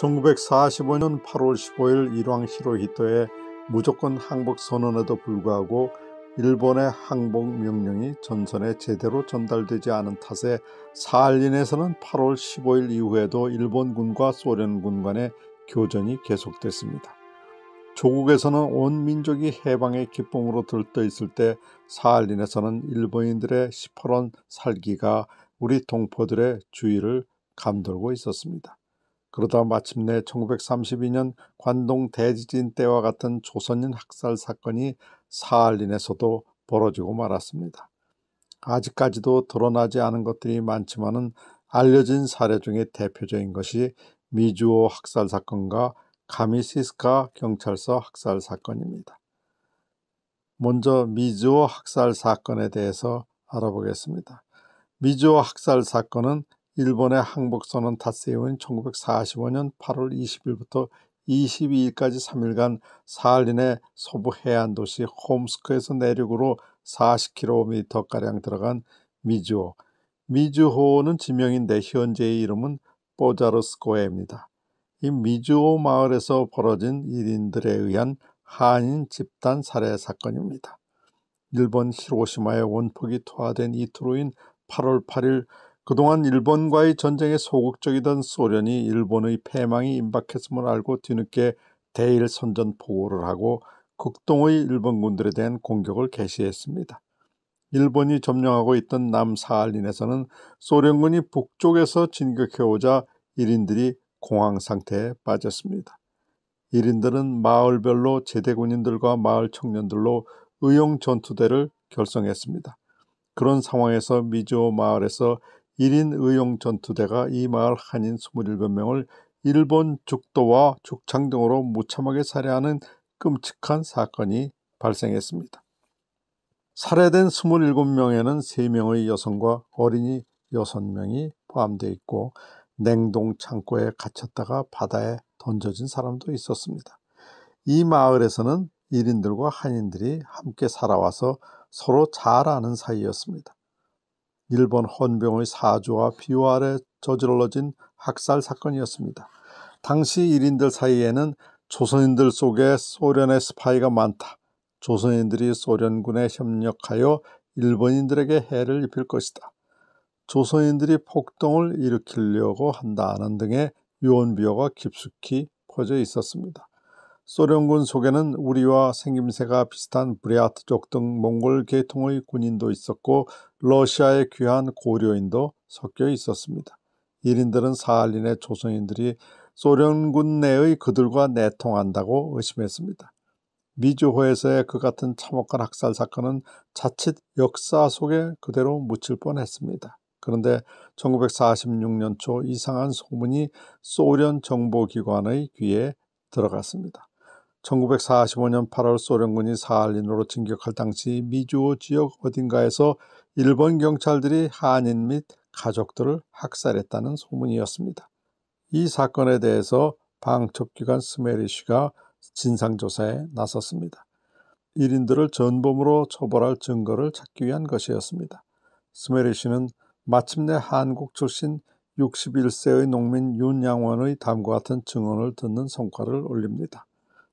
1945년 8월 15일 일왕 시로히토의 무조건 항복 선언에도 불구하고 일본의 항복 명령이 전선에 제대로 전달되지 않은 탓에 사할린에서는 8월 15일 이후에도 일본군과 소련군 간의 교전이 계속됐습니다. 조국에서는 온 민족이 해방의 기쁨으로 들떠 있을 때 사할린에서는 일본인들의 시퍼런 살기가 우리 동포들의 주의를 감돌고 있었습니다. 그러다 마침내 1932년 관동 대지진 때와 같은 조선인 학살 사건이 사할린에서도 벌어지고 말았습니다. 아직까지도 드러나지 않은 것들이 많지만은 알려진 사례 중에 대표적인 것이 미주오 학살 사건과 가미시스카 경찰서 학살 사건입니다. 먼저 미주오 학살 사건에 대해서 알아보겠습니다. 미주오 학살 사건은 일본의 항복선은 닷새우인 1945년 8월 20일부터 22일까지 3일간 사할린의 서부 해안 도시 홈스크에서 내륙으로 40km가량 들어간 미주호. 미주호는 지명인데 현재의 이름은 보자르스코에입니다이 미주호 마을에서 벌어진 일인들에 의한 한인 집단 살해 사건입니다. 일본 히로시마의 원폭이 투하된 이틀 후인 8월 8일 그동안 일본과의 전쟁에 소극적이던 소련이 일본의 패망이 임박했음을 알고 뒤늦게 대일 선전 포고를 하고 극동의 일본군들에 대한 공격을 개시했습니다. 일본이 점령하고 있던 남사할린에서는 소련군이 북쪽에서 진격해오자 일인들이 공황 상태에 빠졌습니다. 일인들은 마을별로 제대군인들과 마을 청년들로 의용 전투대를 결성했습니다. 그런 상황에서 미조 마을에서 1인 의용 전투대가 이 마을 한인 27명을 일본 죽도와 죽창 등으로 무참하게 살해하는 끔찍한 사건이 발생했습니다. 살해된 27명에는 3명의 여성과 어린이 6명이 포함되어 있고 냉동 창고에 갇혔다가 바다에 던져진 사람도 있었습니다. 이 마을에서는 1인들과 한인들이 함께 살아와서 서로 잘 아는 사이였습니다. 일본 헌병의 사주와 비호 아래 저질러진 학살 사건이었습니다. 당시 일인들 사이에는 조선인들 속에 소련의 스파이가 많다. 조선인들이 소련군에 협력하여 일본인들에게 해를 입힐 것이다. 조선인들이 폭동을 일으키려고 한다는 등의 유언비어가 깊숙이 퍼져 있었습니다. 소련군 속에는 우리와 생김새가 비슷한 브레아트족 등 몽골 계통의 군인도 있었고 러시아의 귀한 고려인도 섞여 있었습니다. 1인들은 사할린의 조선인들이 소련군 내의 그들과 내통한다고 의심했습니다. 미주호에서의 그 같은 참혹한 학살 사건은 자칫 역사 속에 그대로 묻힐 뻔했습니다. 그런데 1946년 초 이상한 소문이 소련 정보기관의 귀에 들어갔습니다. 1945년 8월 소련군이 사할린으로 진격할 당시 미주오 지역 어딘가에서 일본 경찰들이 한인 및 가족들을 학살했다는 소문이었습니다. 이 사건에 대해서 방첩기관 스메리쉬가 진상조사에 나섰습니다. 1인들을 전범으로 처벌할 증거를 찾기 위한 것이었습니다. 스메리쉬는 마침내 한국 출신 61세의 농민 윤양원의 다음과 같은 증언을 듣는 성과를 올립니다.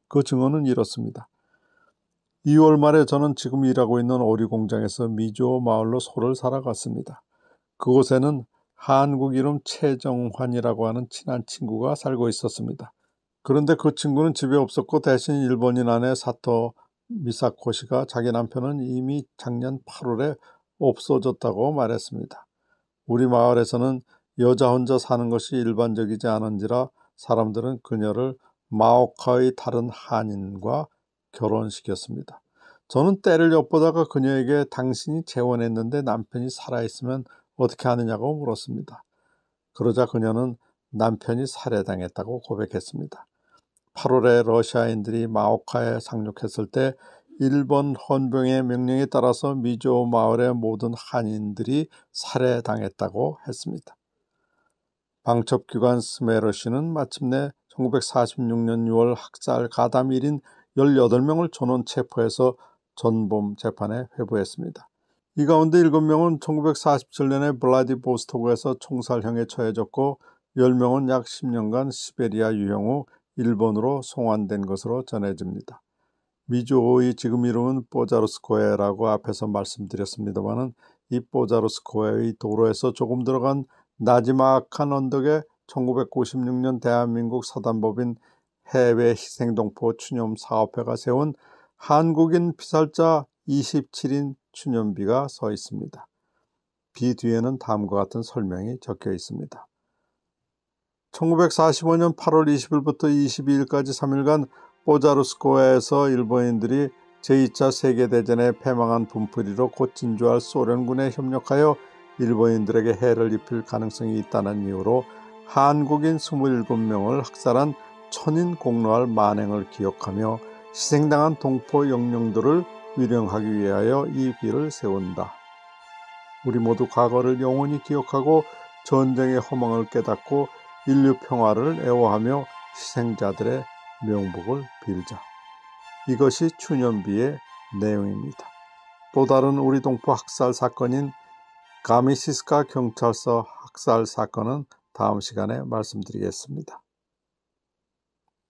그 증언은 이렇습니다. 2월 말에 저는 지금 일하고 있는 오리 공장에서 미주호 마을로 소를 사러 갔습니다. 그곳에는 한국 이름 최정환이라고 하는 친한 친구가 살고 있었습니다. 그런데 그 친구는 집에 없었고 대신 일본인 아내 사토 미사코 시가 자기 남편은 이미 작년 8월에 없어졌다고 말했습니다. 우리 마을에서는 여자 혼자 사는 것이 일반적이지 않은지라 사람들은 그녀를 마오카의 다른 한인과 결혼시켰습니다. 저는 때를 엿보다가 그녀에게 당신이 재혼했는데 남편이 살아있으면 어떻게 하느냐고 물었습니다. 그러자 그녀는 남편이 살해당했다고 고백했습니다. 8월에 러시아인들이 마오카에 상륙했을 때 일본 헌병의 명령에 따라서 미조 마을의 모든 한인들이 살해당했다고 했습니다. 방첩기관 스메러시는 마침내 1946년 6월 학살 가담 1인 18명을 전원 체포해서 전범 재판에 회부했습니다. 이 가운데 7명은 1947년에 블라디보스토크에서 총살형에 처해졌고 10명은 약 10년간 시베리아 유형 후 일본으로 송환된 것으로 전해집니다. 미주호의 지금 이름은 뽀자루스코에라고 앞에서 말씀드렸습니다만는이 뽀자루스코에의 도로에서 조금 들어간 나지막한 언덕에 1956년 대한민국 사단법인 해외 희생동포 추념 사업회가 세운 한국인 피살자 27인 추념비가 서 있습니다. 비 뒤에는 다음과 같은 설명이 적혀 있습니다. 1945년 8월 20일부터 22일까지 3일간 뽀자루스코에서 일본인들이 제2차 세계대전에 패망한 분풀이로 곧 진주할 소련군에 협력하여 일본인들에게 해를 입힐 가능성이 있다는 이유로 한국인 27명을 학살한 천인 공로할 만행을 기억하며 희생당한 동포 영령들을 위령하기 위하여 이길를 세운다. 우리 모두 과거를 영원히 기억하고 전쟁의 허망을 깨닫고 인류 평화를 애호하며 희생자들의 명복을 빌자. 이것이 추년비의 내용입니다. 또 다른 우리 동포 학살 사건인 가미시스카 경찰서 학살 사건은 다음 시간에 말씀드리겠습니다.